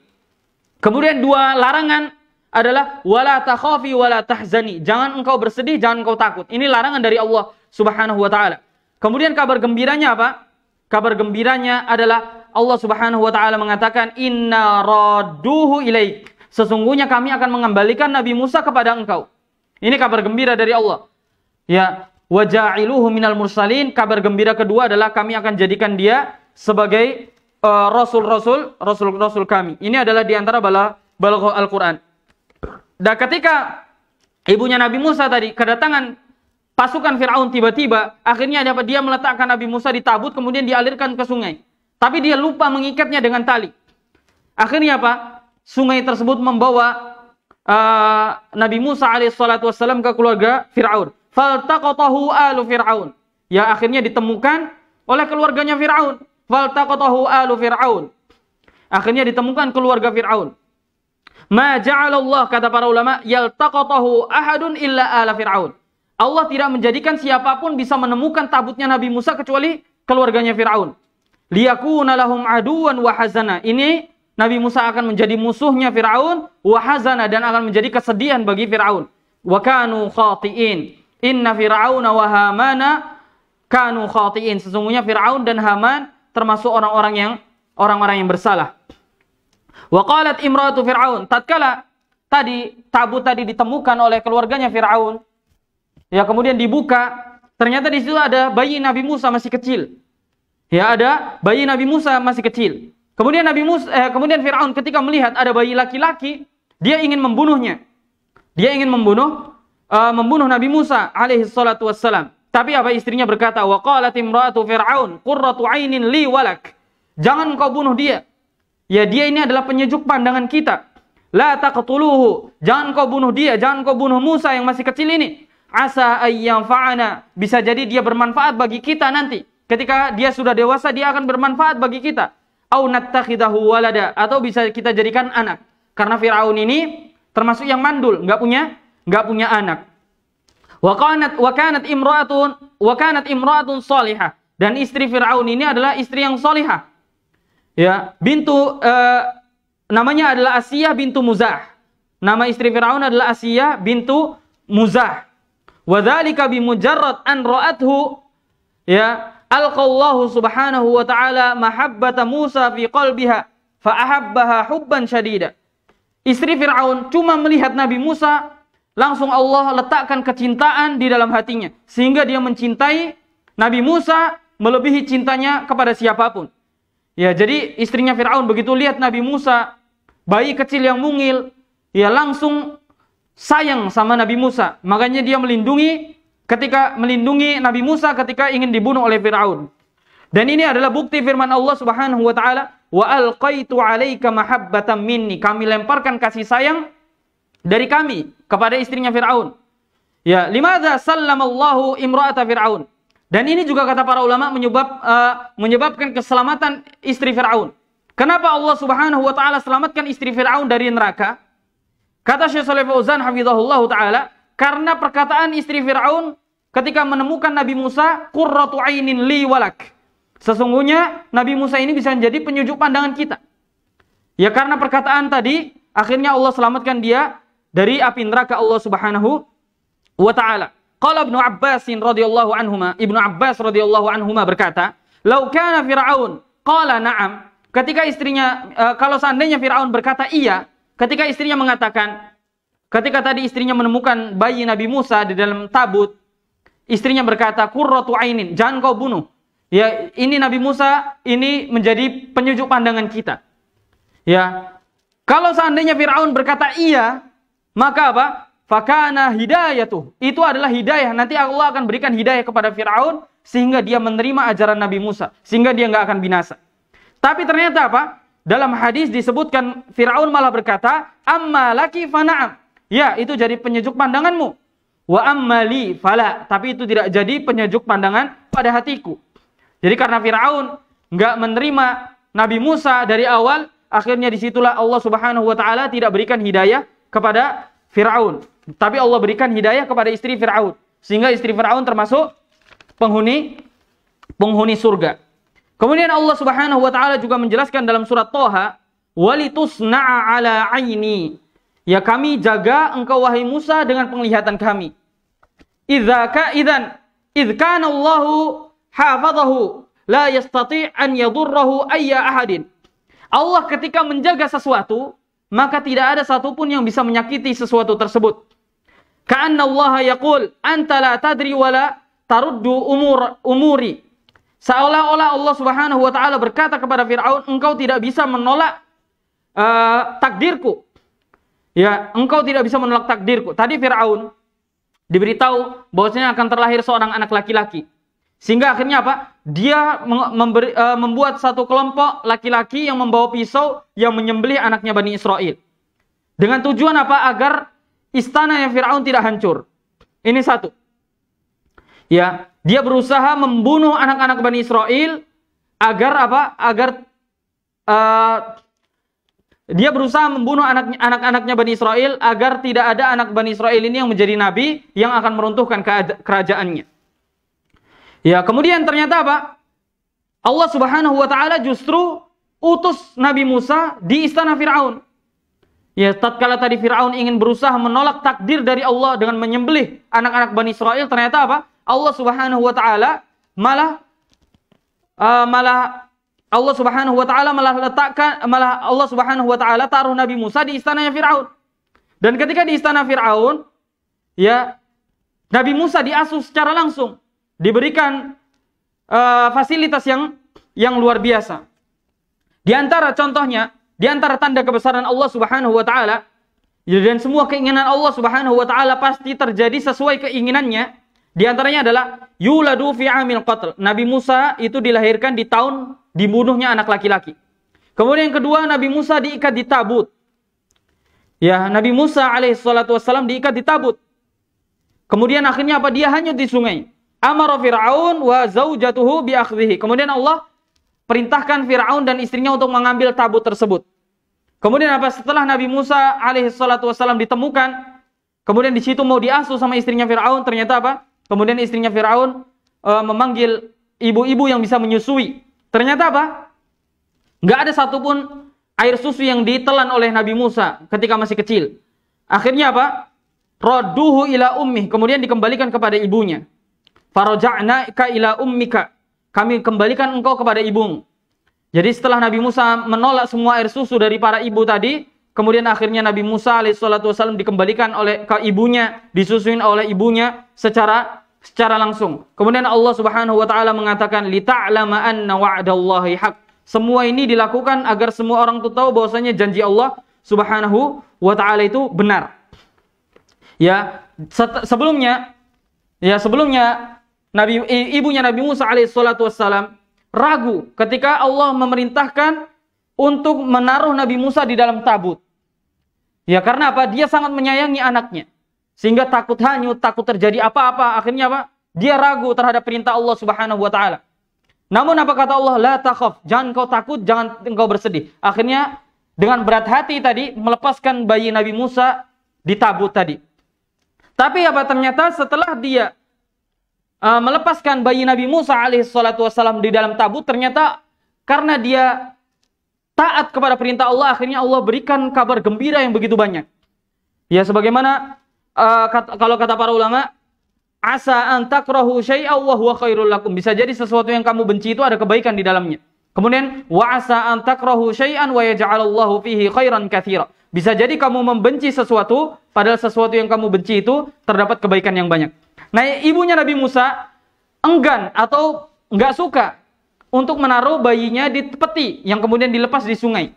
Kemudian dua larangan adalah wala takhafi wala tahzani. Jangan engkau bersedih, jangan engkau takut. Ini larangan dari Allah Subhanahu wa taala. Kemudian kabar gembiranya apa? Kabar gembiranya adalah Allah Subhanahu wa taala mengatakan inna radduhu ilaik. Sesungguhnya kami akan mengembalikan Nabi Musa kepada engkau. Ini kabar gembira dari Allah. Ya, ja'iluhu minal mursalin. Kabar gembira kedua adalah kami akan jadikan dia sebagai eh, rasul-rasul, uh, rasul-rasul kami. Ini adalah di antara bala balaghah Al-Qur'an. Dan ketika ibunya Nabi Musa tadi kedatangan pasukan Firaun tiba-tiba, akhirnya dapat dia meletakkan Nabi Musa di tabut kemudian dialirkan ke sungai. Tapi dia lupa mengikatnya dengan tali. Akhirnya apa? Sungai tersebut membawa uh, Nabi Musa alaihissalatu wassalam ke keluarga Firaun. Faltaqatahu alu Firaun. Ya akhirnya ditemukan oleh keluarganya Firaun faltaqatahu alu fir'aun. Akhirnya ditemukan keluarga Fir'aun. Ma ja'alallah kata para ulama yaltaqatahu ahadun illa ala Fir'aun. Allah tidak menjadikan siapapun bisa menemukan tabutnya Nabi Musa kecuali keluarganya Fir'aun. Liyakuna lahum aduan wa hazana. Ini Nabi Musa akan menjadi musuhnya Fir'aun wa hazana dan akan menjadi kesedihan bagi Fir'aun. Wa kanu khati'in. Inna Fir'auna wa Hamana kanu khati'in. Sesungguhnya Fir'aun dan Haman termasuk orang-orang yang orang-orang yang bersalah. Wa qalat imratu Fir'aun, tatkala tadi tabut tadi ditemukan oleh keluarganya Fir'aun, ya kemudian dibuka, ternyata di situ ada bayi Nabi Musa masih kecil. Ya ada bayi Nabi Musa masih kecil. Kemudian Nabi Musa, eh, kemudian Fir'aun ketika melihat ada bayi laki-laki, dia ingin membunuhnya. Dia ingin membunuh uh, membunuh Nabi Musa alaihi salatu wassalam. Tapi apa istrinya berkata, "Wa imra'atu Fir'aun, qurratu 'ainin li walak." Jangan kau bunuh dia. Ya dia ini adalah penyejuk pandangan kita. La taqtuluhu. Jangan kau bunuh dia, jangan kau bunuh Musa yang masih kecil ini. Asa ayyam fa'ana. Bisa jadi dia bermanfaat bagi kita nanti. Ketika dia sudah dewasa, dia akan bermanfaat bagi kita. Au nattakhidahu walada. Atau bisa kita jadikan anak. Karena Fir'aun ini termasuk yang mandul, nggak punya nggak punya anak. Wa kanat wa kanat imra'atun wa kanat imra'atun salihah. Dan istri Firaun ini adalah istri yang salihah. Ya, bintu eh, namanya adalah Asiyah bintu Muzah. Nama istri Firaun adalah Asiyah bintu Muzah. Wa dzalika bimujarrad an ra'athu ya alqallahu subhanahu wa ta'ala mahabbata Musa fi qalbiha fa ahabbaha hubban syadida. Istri Firaun cuma melihat Nabi Musa Langsung Allah letakkan kecintaan di dalam hatinya. Sehingga dia mencintai Nabi Musa melebihi cintanya kepada siapapun. Ya, jadi istrinya Fir'aun begitu lihat Nabi Musa, bayi kecil yang mungil, ya langsung sayang sama Nabi Musa. Makanya dia melindungi ketika melindungi Nabi Musa ketika ingin dibunuh oleh Fir'aun. Dan ini adalah bukti firman Allah Subhanahu wa taala, "Wa alqaitu 'alaika mahabbatan minni." Kami lemparkan kasih sayang dari kami kepada istrinya Firaun. Ya, limadza sallamallahu imra'ata Firaun. Dan ini juga kata para ulama menyebab uh, menyebabkan keselamatan istri Firaun. Kenapa Allah Subhanahu wa taala selamatkan istri Firaun dari neraka? Kata Syekh Shalih Fauzan hafizahullahu taala, karena perkataan istri Firaun ketika menemukan Nabi Musa, qurratu ainin li walak. Sesungguhnya Nabi Musa ini bisa menjadi penyujuk pandangan kita. Ya karena perkataan tadi, akhirnya Allah selamatkan dia dari api neraka Allah Subhanahu wa taala. Qala Ibnu Abbas radhiyallahu anhuma, Ibnu Abbas radhiyallahu anhuma berkata, "Lau kana Firaun qala na'am." Ketika istrinya uh, kalau seandainya Firaun berkata iya, ketika istrinya mengatakan ketika tadi istrinya menemukan bayi Nabi Musa di dalam tabut, istrinya berkata, "Qurratu ainin, jangan kau bunuh." Ya, ini Nabi Musa ini menjadi penyujuk pandangan kita. Ya. Kalau seandainya Firaun berkata iya, maka apa? Fakana hidayah tuh. Itu adalah hidayah. Nanti Allah akan berikan hidayah kepada Fir'aun sehingga dia menerima ajaran Nabi Musa. Sehingga dia nggak akan binasa. Tapi ternyata apa? Dalam hadis disebutkan Fir'aun malah berkata, Amma laki fana'am. Ya, itu jadi penyejuk pandanganmu. Wa ammali fala. Tapi itu tidak jadi penyejuk pandangan pada hatiku. Jadi karena Fir'aun nggak menerima Nabi Musa dari awal, akhirnya disitulah Allah Subhanahu wa taala tidak berikan hidayah kepada Firaun. Tapi Allah berikan hidayah kepada istri Firaun sehingga istri Firaun termasuk penghuni penghuni surga. Kemudian Allah Subhanahu wa taala juga menjelaskan dalam surat Toha, "Walitusna'a 'ala 'aini." Ya kami jaga engkau wahai Musa dengan penglihatan kami. Idza ka idzan idzkana Allahu hafadhahu la yastati' an yadurrahu ayya ahadin. Allah ketika menjaga sesuatu, maka tidak ada satupun yang bisa menyakiti sesuatu tersebut. Ka'anna Allah yaqul anta la tadri wala taruddu umur umuri. Seolah-olah Allah Subhanahu wa taala berkata kepada Firaun, engkau tidak bisa menolak uh, takdirku. Ya, engkau tidak bisa menolak takdirku. Tadi Firaun diberitahu bahwasanya akan terlahir seorang anak laki-laki. Sehingga akhirnya apa? Dia memberi, uh, membuat satu kelompok laki-laki yang membawa pisau yang menyembelih anaknya Bani Israel. Dengan tujuan apa? Agar istana yang Firaun tidak hancur. Ini satu. Ya, dia berusaha membunuh anak-anak Bani Israel agar apa? Agar uh, dia berusaha membunuh anak-anak-anaknya Bani Israel agar tidak ada anak Bani Israel ini yang menjadi nabi yang akan meruntuhkan kerajaannya. Ya, kemudian ternyata apa? Allah Subhanahu wa taala justru utus Nabi Musa di istana Firaun. Ya, tatkala tadi Firaun ingin berusaha menolak takdir dari Allah dengan menyembelih anak-anak Bani Israel, ternyata apa? Allah Subhanahu wa taala malah uh, malah Allah Subhanahu wa taala malah letakkan malah Allah Subhanahu wa taala taruh Nabi Musa di istananya Firaun. Dan ketika di istana Firaun, ya Nabi Musa diasuh secara langsung diberikan uh, fasilitas yang yang luar biasa. Di antara contohnya, di antara tanda kebesaran Allah Subhanahu wa taala dan semua keinginan Allah Subhanahu wa taala pasti terjadi sesuai keinginannya. Di antaranya adalah yuladu fi amil qatl. Nabi Musa itu dilahirkan di tahun dibunuhnya anak laki-laki. Kemudian yang kedua Nabi Musa diikat di tabut. Ya, Nabi Musa alaihi salatu diikat di tabut. Kemudian akhirnya apa? Dia hanyut di sungai amara Fir'aun wa zaujatuhu biakhdihi. Kemudian Allah perintahkan Fir'aun dan istrinya untuk mengambil tabut tersebut. Kemudian apa setelah Nabi Musa alaihi salatu wasallam ditemukan, kemudian di situ mau diasuh sama istrinya Firaun, ternyata apa? Kemudian istrinya Firaun e, memanggil ibu-ibu yang bisa menyusui. Ternyata apa? Gak ada satupun air susu yang ditelan oleh Nabi Musa ketika masih kecil. Akhirnya apa? Roduhu ila ummi, kemudian dikembalikan kepada ibunya. Faroja'na ka ila ummika. Kami kembalikan engkau kepada ibumu. Jadi setelah Nabi Musa menolak semua air susu dari para ibu tadi, kemudian akhirnya Nabi Musa alaihissalatu wassalam dikembalikan oleh ke ibunya, disusuin oleh ibunya secara secara langsung. Kemudian Allah Subhanahu wa taala mengatakan ta'lama anna wa'dallahi haq. Semua ini dilakukan agar semua orang itu tahu bahwasanya janji Allah Subhanahu wa taala itu benar. Ya, sebelumnya ya sebelumnya Nabi ibunya Nabi Musa alaihissalam ragu ketika Allah memerintahkan untuk menaruh Nabi Musa di dalam tabut. Ya karena apa? Dia sangat menyayangi anaknya. Sehingga takut hanyut, takut terjadi apa-apa. Akhirnya apa? Dia ragu terhadap perintah Allah Subhanahu wa taala. Namun apa kata Allah? La takhaf, jangan kau takut, jangan engkau bersedih. Akhirnya dengan berat hati tadi melepaskan bayi Nabi Musa di tabut tadi. Tapi apa ternyata setelah dia uh, melepaskan bayi Nabi Musa alaihissalam wassalam di dalam tabut ternyata karena dia taat kepada perintah Allah akhirnya Allah berikan kabar gembira yang begitu banyak. Ya sebagaimana uh, eh, kata, kalau kata para ulama asa an takrahu syai'a wa huwa khairul lakum. Bisa jadi sesuatu yang kamu benci itu ada kebaikan di dalamnya. Kemudian wa asa an takrahu syai'an wa yaj'alallahu fihi khairan katsira. Bisa jadi kamu membenci sesuatu padahal sesuatu yang kamu benci itu terdapat kebaikan yang banyak. Nah, ibunya Nabi Musa enggan atau enggak suka untuk menaruh bayinya di peti yang kemudian dilepas di sungai.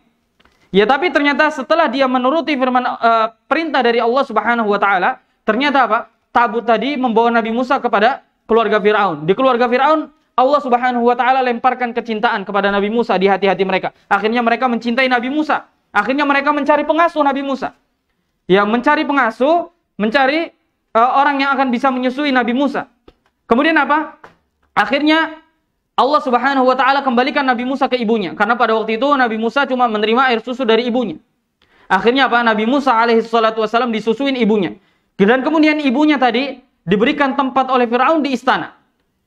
Ya, tapi ternyata setelah dia menuruti firman uh, perintah dari Allah Subhanahu wa taala, ternyata apa? Tabut tadi membawa Nabi Musa kepada keluarga Firaun. Di keluarga Firaun Allah Subhanahu wa taala lemparkan kecintaan kepada Nabi Musa di hati-hati mereka. Akhirnya mereka mencintai Nabi Musa. Akhirnya mereka mencari pengasuh Nabi Musa. Ya, mencari pengasuh, mencari Eh, orang yang akan bisa menyusui Nabi Musa. Kemudian apa? Akhirnya Allah Subhanahu wa taala kembalikan Nabi Musa ke ibunya karena pada waktu itu Nabi Musa cuma menerima air susu dari ibunya. Akhirnya apa? Nabi Musa alaihi salatu wasallam disusuin ibunya. Dan kemudian ibunya tadi diberikan tempat oleh Firaun di istana.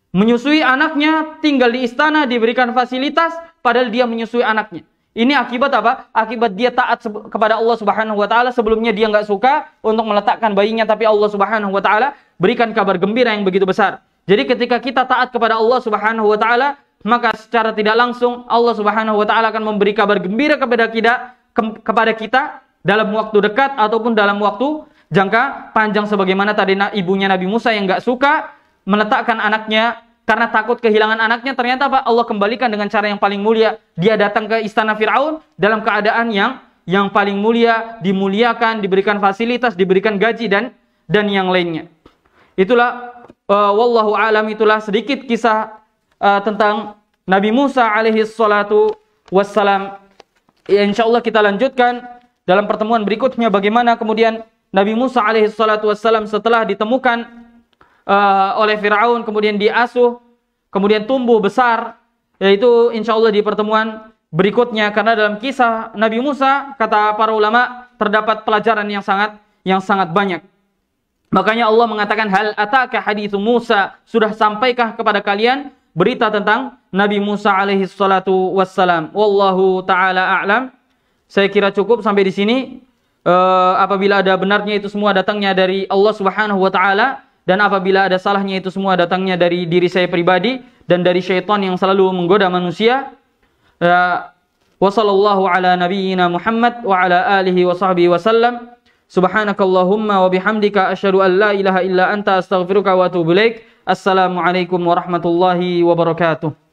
Menyusui anaknya, tinggal di istana, diberikan fasilitas padahal dia menyusui anaknya. Ini akibat apa? Akibat dia taat kepada Allah Subhanahu wa taala sebelumnya dia nggak suka untuk meletakkan bayinya tapi Allah Subhanahu wa taala berikan kabar gembira yang begitu besar. Jadi ketika kita taat kepada Allah Subhanahu wa taala maka secara tidak langsung Allah Subhanahu wa taala akan memberi kabar gembira kepada kita ke, kepada kita dalam waktu dekat ataupun dalam waktu jangka panjang sebagaimana tadi ibunya Nabi Musa yang nggak suka meletakkan anaknya karena takut kehilangan anaknya ternyata Pak Allah kembalikan dengan cara yang paling mulia dia datang ke istana Firaun dalam keadaan yang yang paling mulia dimuliakan diberikan fasilitas diberikan gaji dan dan yang lainnya itulah uh, wallahu alam itulah sedikit kisah uh, tentang Nabi Musa alaihi salatu wassalam ya, insyaallah kita lanjutkan dalam pertemuan berikutnya bagaimana kemudian Nabi Musa alaihi salatu wassalam setelah ditemukan uh, oleh Firaun, kemudian diasuh, kemudian tumbuh besar, yaitu insya Allah di pertemuan berikutnya karena dalam kisah Nabi Musa kata para ulama terdapat pelajaran yang sangat yang sangat banyak. Makanya Allah mengatakan hal ataka itu Musa sudah sampaikah kepada kalian berita tentang Nabi Musa alaihi salatu wassalam. Wallahu taala a'lam. Saya kira cukup sampai di sini. Uh, apabila ada benarnya itu semua datangnya dari Allah Subhanahu wa taala, dan apabila ada salahnya itu semua datangnya dari diri saya pribadi dan dari syaitan yang selalu menggoda manusia. Ya, Wassallallahu ala nabiyyina Muhammad wa ala alihi wa sahbihi wasallam. Subhanakallahumma wa bihamdika asyhadu an la ilaha illa anta astaghfiruka wa atubu ilaik. Assalamualaikum warahmatullahi wabarakatuh.